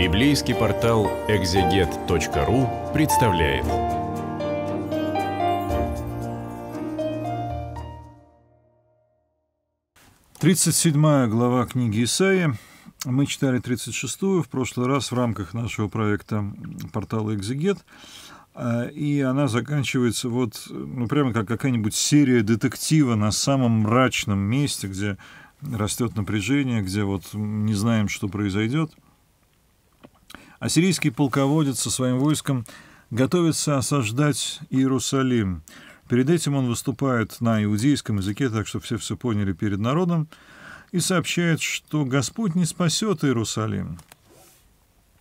Библейский портал экзегет.ру представляет. Тридцать седьмая глава книги Исаия. Мы читали 36-ю в прошлый раз в рамках нашего проекта портала «Экзегет». А, и она заканчивается вот, ну, прямо как какая-нибудь серия детектива на самом мрачном месте, где растет напряжение, где вот не знаем, что произойдет – Ассирийский полководец со своим войском готовится осаждать Иерусалим. Перед этим он выступает на иудейском языке, так что все все поняли перед народом, и сообщает, что Господь не спасет Иерусалим.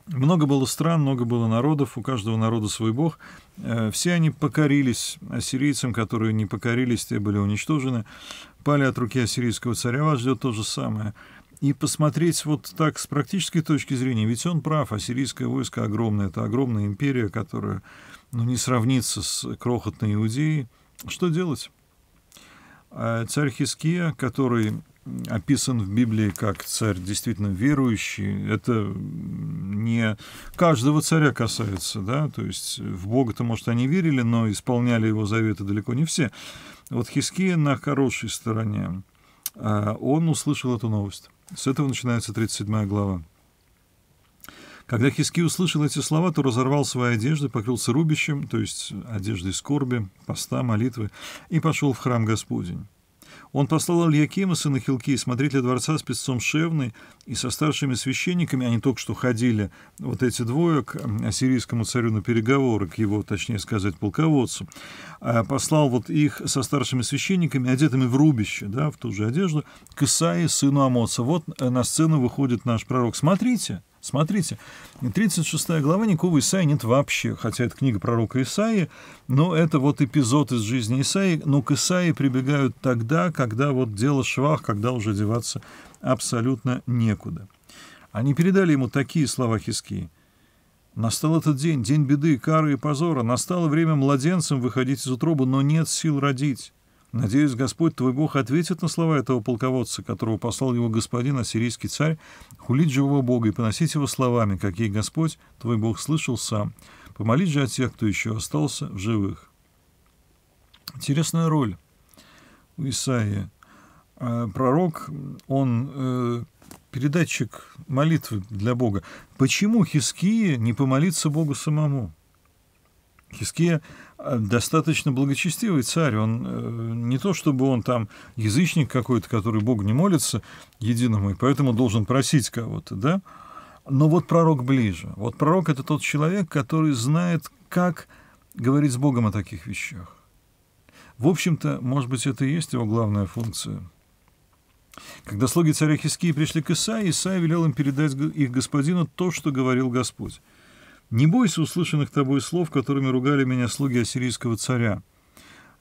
Много было стран, много было народов, у каждого народа свой бог. Э, все они покорились ассирийцам, которые не покорились, те были уничтожены. Пали от руки ассирийского царя, вас ждет то же самое – и посмотреть вот так с практической точки зрения, ведь он прав, ассирийское войско огромное, это огромная империя, которая ну, не сравнится с крохотной Иудеей. Что делать? А царь Хиския, который описан в Библии как царь действительно верующий, это не каждого царя касается, да, то есть в Бога-то, может, они верили, но исполняли его заветы далеко не все. Вот Хиския на хорошей стороне, а он услышал эту новость. С этого начинается 37 глава. Когда Хиски услышал эти слова, то разорвал свои одежды, покрылся рубищем, то есть одеждой скорби, поста, молитвы, и пошел в храм Господень. Он послал Ильякима, сына Хилки, смотрителя дворца с песцом Шевны и со старшими священниками, они только что ходили, вот эти двое, к ассирийскому царю на переговоры, к его, точнее сказать, полководцу, а послал вот их со старшими священниками, одетыми в рубище, да, в ту же одежду, к Исаии, сыну Амоца. Вот э, на сцену выходит наш пророк. Смотрите, Смотрите, 36 глава никакого Исаи нет вообще, хотя это книга пророка Исаии, но это вот эпизод из жизни Исаи. но к Исаи прибегают тогда, когда вот дело швах, когда уже деваться абсолютно некуда. Они передали ему такие слова хиские: «Настал этот день, день беды, кары и позора. Настало время младенцам выходить из утробы, но нет сил родить. Надеюсь, Господь твой Бог ответит на слова этого полководца, которого послал его господин ассирийский царь, хулить живого Бога и поносить его словами, какие Господь твой Бог слышал сам. Помолить же о тех, кто еще остался в живых. Интересная роль у Исаия. А, пророк, он э, передатчик молитвы для Бога. Почему Хиския не помолиться Богу самому? Хиския э, достаточно благочестивый царь. Он э, не то чтобы он там язычник какой-то, который Бог не молится единому, и поэтому должен просить кого-то, да? Но вот пророк ближе. Вот пророк – это тот человек, который знает, как говорить с Богом о таких вещах. В общем-то, может быть, это и есть его главная функция. Когда слуги царя Хискии пришли к Исаии, Исаия велел им передать их господину то, что говорил Господь. Не бойся услышанных тобой слов, которыми ругали меня слуги ассирийского царя.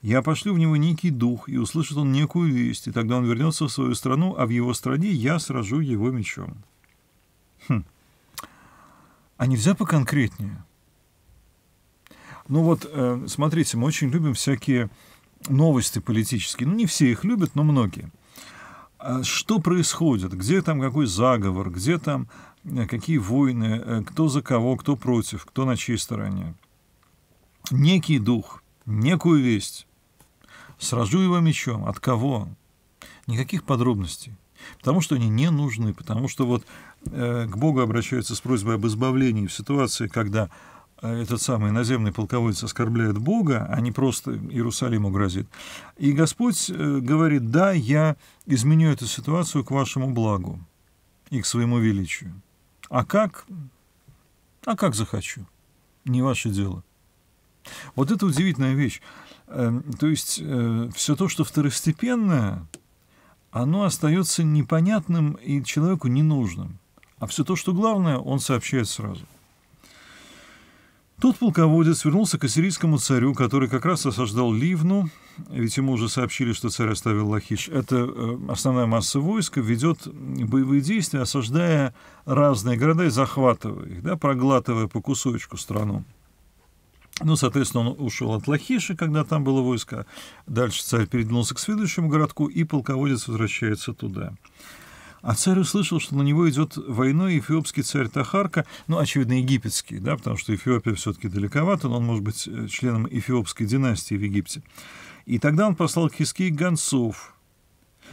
Я пошлю в него некий дух, и услышит он некую весть, и тогда он вернется в свою страну, а в его стране я сражу его мечом. Хм. А нельзя поконкретнее? Ну вот, э, смотрите, мы очень любим всякие новости политические. Ну, не все их любят, но многие. А что происходит? Где там какой заговор? Где там Э, какие войны, э, кто за кого, кто против, кто на чьей стороне. Некий дух, некую весть. Сражу его мечом. От кого? Никаких подробностей. Потому что они не нужны, потому что вот э, к Богу обращаются с просьбой об избавлении в ситуации, когда этот самый наземный полководец оскорбляет Бога, а не просто Иерусалиму грозит. И Господь говорит, да, я изменю эту ситуацию к вашему благу и к своему величию. А как? А как захочу. Не ваше дело. Вот это удивительная вещь. Эм, то есть э, все то, что второстепенное, оно остается непонятным и человеку ненужным. А все то, что главное, он сообщает сразу. Тот полководец вернулся к ассирийскому царю, который как раз осаждал Ливну, ведь ему уже сообщили, что царь оставил Лахиш. Это э, основная масса войска ведет боевые действия, осаждая разные города и захватывая их, да, проглатывая по кусочку страну. Ну, соответственно, он ушел от Лахиши, когда там было войско. Дальше царь передвинулся к следующему городку, и полководец возвращается туда. А царь услышал, что на него идет войной эфиопский царь Тахарка, ну, очевидно, египетский, да, потому что Эфиопия все-таки далековато, но он может быть э, членом эфиопской династии в Египте. И тогда он послал к гонцов,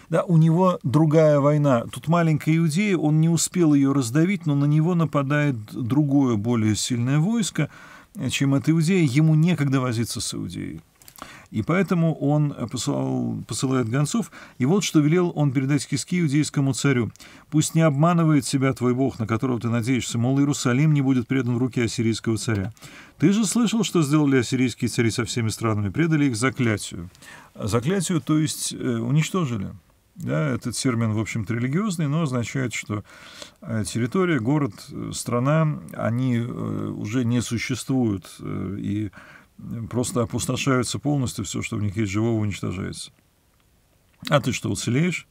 да, у него другая война. Тут маленькая Иудея, он не успел ее раздавить, но на него нападает другое, более сильное войско, э, чем от Иудея. Ему некогда возиться с Иудеей. И поэтому он посылал, посылает гонцов, и вот что велел он передать киски иудейскому царю. «Пусть не обманывает себя твой Бог, на которого ты надеешься, мол, Иерусалим не будет предан в руки ассирийского царя. Ты же слышал, что сделали ассирийские цари со всеми странами, предали их заклятию». Заклятию, то есть э, уничтожили. Да, этот термин, в общем-то, религиозный, но означает, что э, территория, город, э, страна, они э, уже не существуют. И просто опустошаются полностью, все, что в них есть живого, уничтожается. А ты что, уцелеешь?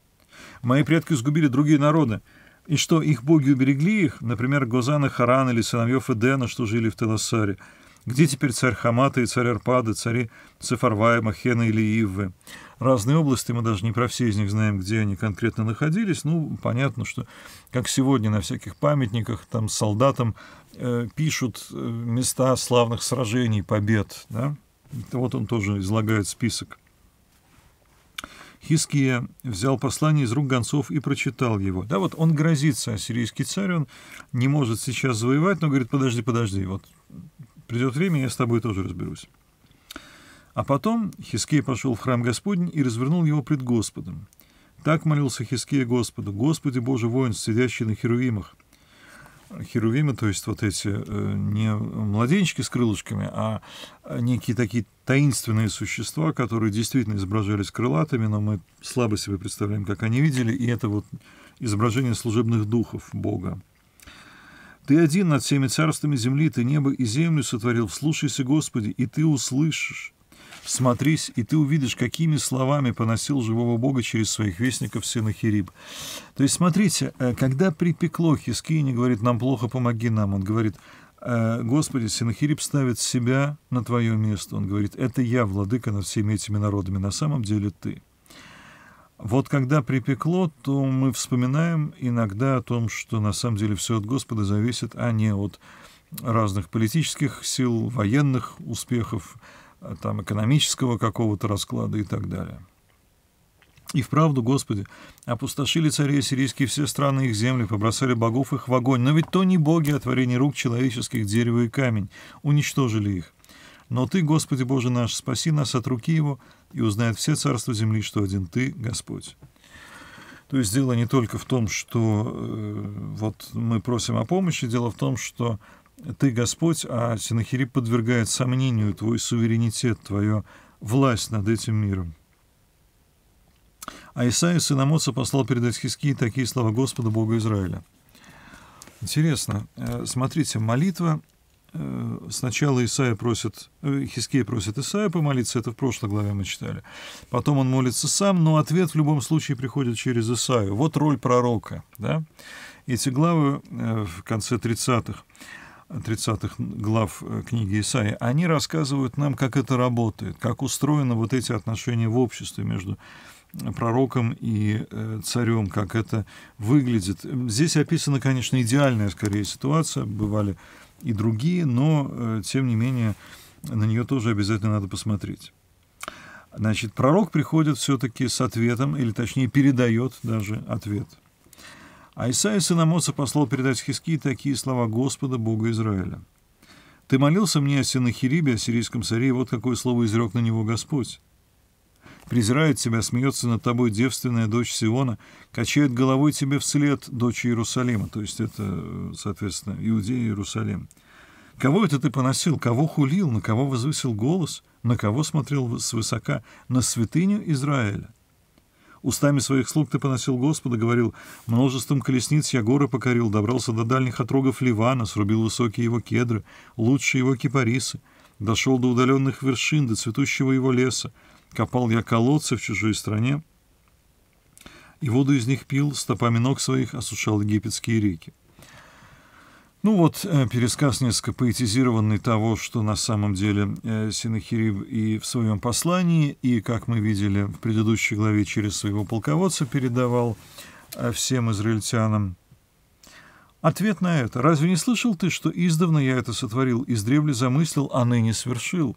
Мои предки сгубили другие народы. И что, их боги уберегли их? Например, Гозана Харан или сыновьев Эдена, что жили в Телосаре. Где теперь царь Хамата и царь Арпады, цари Цифарвая, Махена или Иввы? Разные области, мы даже не про все из них знаем, где они конкретно находились. Ну, понятно, что, как сегодня на всяких памятниках, там солдатам э, пишут э, места славных сражений, побед. Да? вот он тоже излагает список. Хиския взял послание из рук гонцов и прочитал его. Да, вот он грозится, ассирийский царь, он не может сейчас завоевать, но говорит, подожди, подожди, вот Придет время, я с тобой тоже разберусь. А потом Хиския пошел в храм Господень и развернул его пред Господом. Так молился Хиския Господу, «Господи Боже воин, сидящий на херувимах». Херувимы, то есть вот эти э, не младенчики с крылышками, а некие такие таинственные существа, которые действительно изображались крылатыми, но мы слабо себе представляем, как они видели, и это вот изображение служебных духов Бога. Ты один над всеми царствами земли, ты небо и землю сотворил. Вслушайся, Господи, и ты услышишь. Смотрись, и ты увидишь, какими словами поносил живого Бога через своих вестников сына То есть, смотрите, э, когда припекло, Хиския говорит «нам плохо, помоги нам». Он говорит э, «Господи, Синахирип ставит себя на твое место». Он говорит «это я, владыка над всеми этими народами, на самом деле ты». Вот когда припекло, то мы вспоминаем иногда о том, что на самом деле все от Господа зависит, а не от разных политических сил, военных успехов, а, там, экономического какого-то расклада и так далее. И вправду, Господи, опустошили царей сирийские все страны их земли, побросали богов их в огонь. Но ведь то не боги, а творение рук человеческих, дерево и камень. Уничтожили их. Но Ты, Господи Боже наш, спаси нас от руки его, и узнает все царства земли, что один ты, Господь. То есть дело не только в том, что э, вот мы просим о помощи, дело в том, что ты Господь, а Синахири подвергает сомнению твой суверенитет, твою власть над этим миром. А Исаия сын Амоса послал передать Хискии такие слова Господа Бога Израиля. Интересно, э, смотрите, молитва Э, сначала Исаия просит, э, Хиския просит Исаия помолиться, это в прошлой главе мы читали. Потом он молится сам, но ответ в любом случае приходит через Исаию. Вот роль пророка. Да? Эти главы э, в конце 30-х, 30-х глав книги Исаии, они рассказывают нам, как это работает, как устроены вот эти отношения в обществе между пророком и царем, как это выглядит. Здесь описана, конечно, идеальная, скорее, ситуация. Бывали и другие, но, э, тем не менее, на нее тоже обязательно надо посмотреть. Значит, пророк приходит все-таки с ответом, или точнее передает даже ответ. А Исаия сын Амоса послал передать Хиски такие слова Господа, Бога Израиля. «Ты молился мне о Синахирибе, о сирийском царе, и вот какое слово изрек на него Господь презирает тебя, смеется над тобой девственная дочь Сиона, качает головой тебе вслед дочь Иерусалима, то есть это, соответственно, Иудея и Иерусалим. Кого это ты поносил, кого хулил, на кого возвысил голос, на кого смотрел свысока, на святыню Израиля? Устами своих слуг ты поносил Господа, говорил, множеством колесниц я горы покорил, добрался до дальних отрогов Ливана, срубил высокие его кедры, лучшие его кипарисы, дошел до удаленных вершин, до цветущего его леса, Копал я колодцы в чужой стране, и воду из них пил, стопами ног своих осушал египетские реки. Ну вот, э, пересказ несколько поэтизированный того, что на самом деле э, Синахириб и в своем послании, и, как мы видели в предыдущей главе, через своего полководца передавал э, всем израильтянам. Ответ на это. «Разве не слышал ты, что издавна я это сотворил, издревле замыслил, а ныне свершил?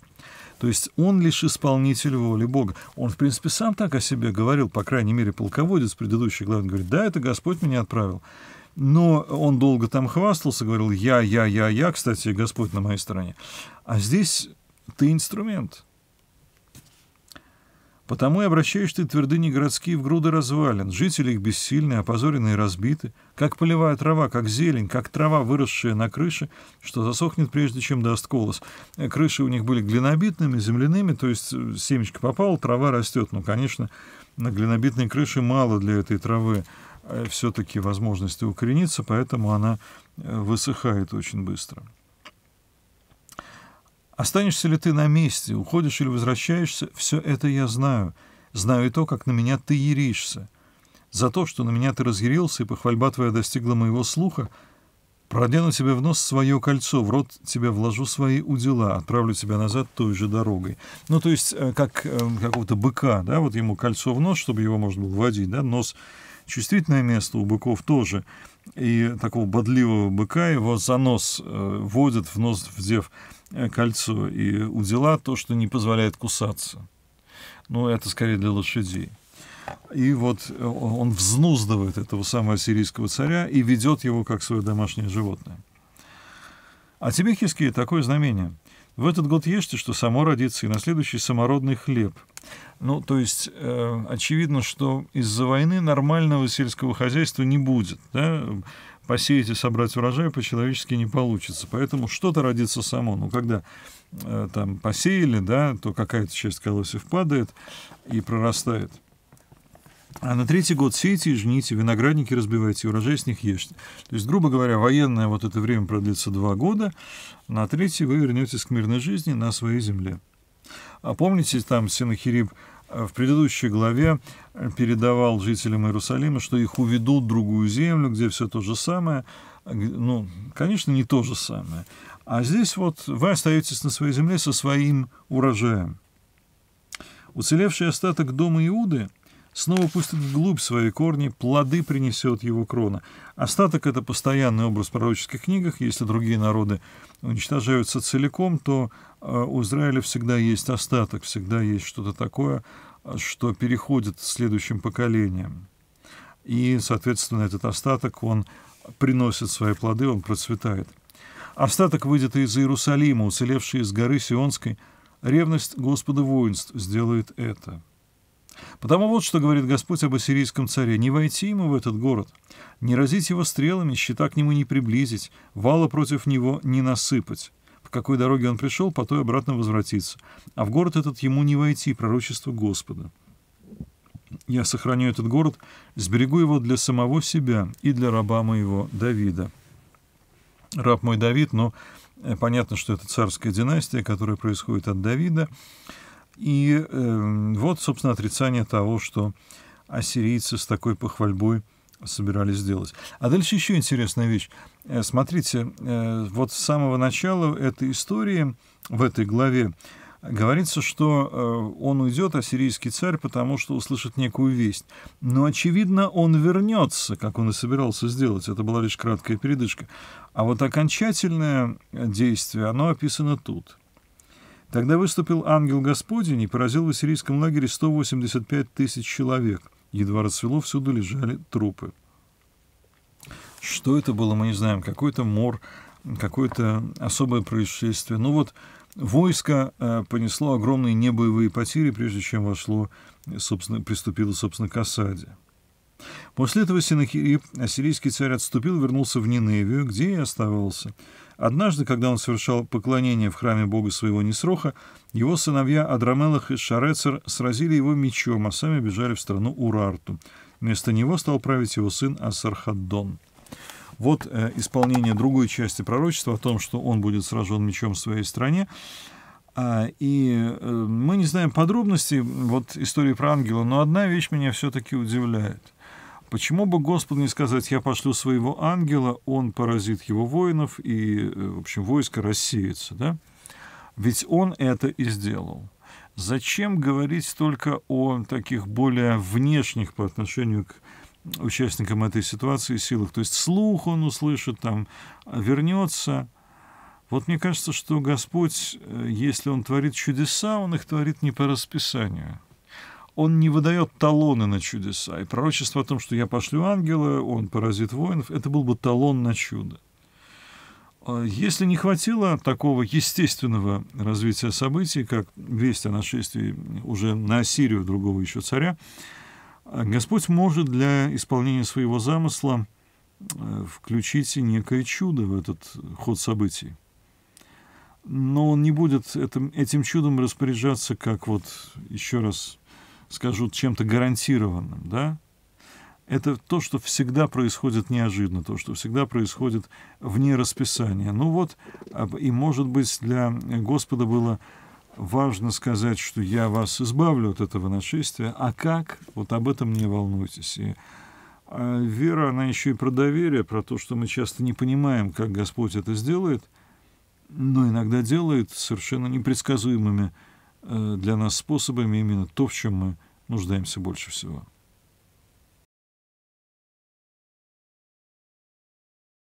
То есть он лишь исполнитель воли Бога. Он, в принципе, сам так о себе говорил, по крайней мере, полководец предыдущий главный говорит, да, это Господь меня отправил. Но он долго там хвастался, говорил, я, я, я, я, кстати, Господь на моей стороне. А здесь ты инструмент – Потому и обращаешь ты твердыни городские в груды развалин, жители их бессильны, опозорены и разбиты, как полевая трава, как зелень, как трава, выросшая на крыше, что засохнет прежде, чем даст колос. Э, крыши у них были глинобитными, земляными, то есть э, семечко попало, трава растет. но, ну, конечно, на глинобитной крыше мало для этой травы э, все-таки возможности укорениться, поэтому она высыхает очень быстро. Останешься ли ты на месте, уходишь или возвращаешься, все это я знаю. Знаю и то, как на меня ты еришься. За то, что на меня ты разъярился, и похвальба твоя достигла моего слуха, продену тебе в нос свое кольцо, в рот тебе вложу свои удила, отправлю тебя назад той же дорогой. Ну, то есть, э, как э, какого-то быка, да, вот ему кольцо в нос, чтобы его можно было водить, да, нос чувствительное место у быков тоже и такого бодливого быка его за нос э, водят, в нос вдев э, кольцо, и у то, что не позволяет кусаться. Ну, это скорее для лошадей. И вот э, он взнуздывает этого самого сирийского царя и ведет его как свое домашнее животное. А тебе, Хиския, такое знамение – в этот год ешьте, что само родится, и на следующий самородный хлеб. Ну, то есть, э, очевидно, что из-за войны нормального сельского хозяйства не будет. Да? Посеять и собрать урожай по-человечески не получится. Поэтому что-то родится само. Ну, когда э, там посеяли, да, то какая-то часть колосьев падает и прорастает – а на третий год сейте и жните, виноградники разбивайте, урожай с них ешьте. То есть, грубо говоря, военное вот это время продлится два года, на третий вы вернетесь к мирной жизни на своей земле. А помните, там Синахириб э, в предыдущей главе э, передавал жителям Иерусалима, что их уведут в другую землю, где все то же самое. Ну, конечно, не то же самое. А здесь вот вы остаетесь на своей земле со своим урожаем. Уцелевший остаток дома Иуды – снова пустит вглубь свои корни, плоды принесет его крона. Остаток — это постоянный образ в пророческих книгах. Если другие народы уничтожаются целиком, то э, у Израиля всегда есть остаток, всегда есть что-то такое, что переходит следующим поколениям. И, соответственно, этот остаток, он приносит свои плоды, он процветает. Остаток выйдет из Иерусалима, уцелевший из горы Сионской. Ревность Господа воинств сделает это. Потому вот что говорит Господь об ассирийском царе. «Не войти ему в этот город, не разить его стрелами, щита к нему не приблизить, вала против него не насыпать. По какой дороге он пришел, по той обратно возвратиться. А в город этот ему не войти, пророчество Господа. Я сохраню этот город, сберегу его для самого себя и для раба моего Давида». Раб мой Давид, но э, понятно, что это царская династия, которая происходит от Давида. И э, вот, собственно, отрицание того, что ассирийцы с такой похвальбой собирались сделать. А дальше еще интересная вещь. Э, смотрите, э, вот с самого начала этой истории, в этой главе, Говорится, что э, он уйдет, ассирийский царь, потому что услышит некую весть. Но, очевидно, он вернется, как он и собирался сделать. Это была лишь краткая передышка. А вот окончательное э, действие, оно описано тут – Тогда выступил ангел Господень и поразил в ассирийском лагере 185 тысяч человек. Едва расцвело, всюду лежали трупы. Что это было, мы не знаем. Какой-то мор, какое-то особое происшествие. Ну вот войско э, понесло огромные небоевые потери, прежде чем вошло, собственно, приступило, собственно, к осаде. После этого Синахирип, ассирийский царь, отступил, вернулся в Ниневию, где и оставался – Однажды, когда он совершал поклонение в храме бога своего Несроха, его сыновья Адрамелах и Шарецер сразили его мечом, а сами бежали в страну Урарту. Вместо него стал править его сын Асархаддон. Вот э, исполнение другой части пророчества о том, что он будет сражен мечом в своей стране. А, и э, мы не знаем подробностей вот истории про ангела, но одна вещь меня все-таки удивляет – Почему бы Господу не сказать, я пошлю своего ангела, он поразит его воинов, и, э, в общем, войско рассеется, да? Ведь он это и сделал. Зачем говорить только о таких более внешних по отношению к участникам этой ситуации силах? То есть слух он услышит, там, вернется. Вот мне кажется, что Господь, э, если Он творит чудеса, Он их творит не по расписанию – он не выдает талоны на чудеса. И пророчество о том, что я пошлю ангела, он поразит воинов, это был бы талон на чудо. А если не хватило такого естественного развития событий, как весть о нашествии уже на Ассирию другого еще царя, а Господь может для исполнения своего замысла э, включить некое чудо в этот ход событий. Но он не будет этим, этим чудом распоряжаться, как вот еще раз скажу, чем-то гарантированным, да, это то, что всегда происходит неожиданно, то, что всегда происходит вне расписания. Ну вот, а, и, может быть, для Господа было важно сказать, что я вас избавлю от этого нашествия, а как, вот об этом не волнуйтесь. И а, вера, она еще и про доверие, про то, что мы часто не понимаем, как Господь это сделает, но иногда делает совершенно непредсказуемыми Э, для нас способами именно то, в чем мы нуждаемся больше всего.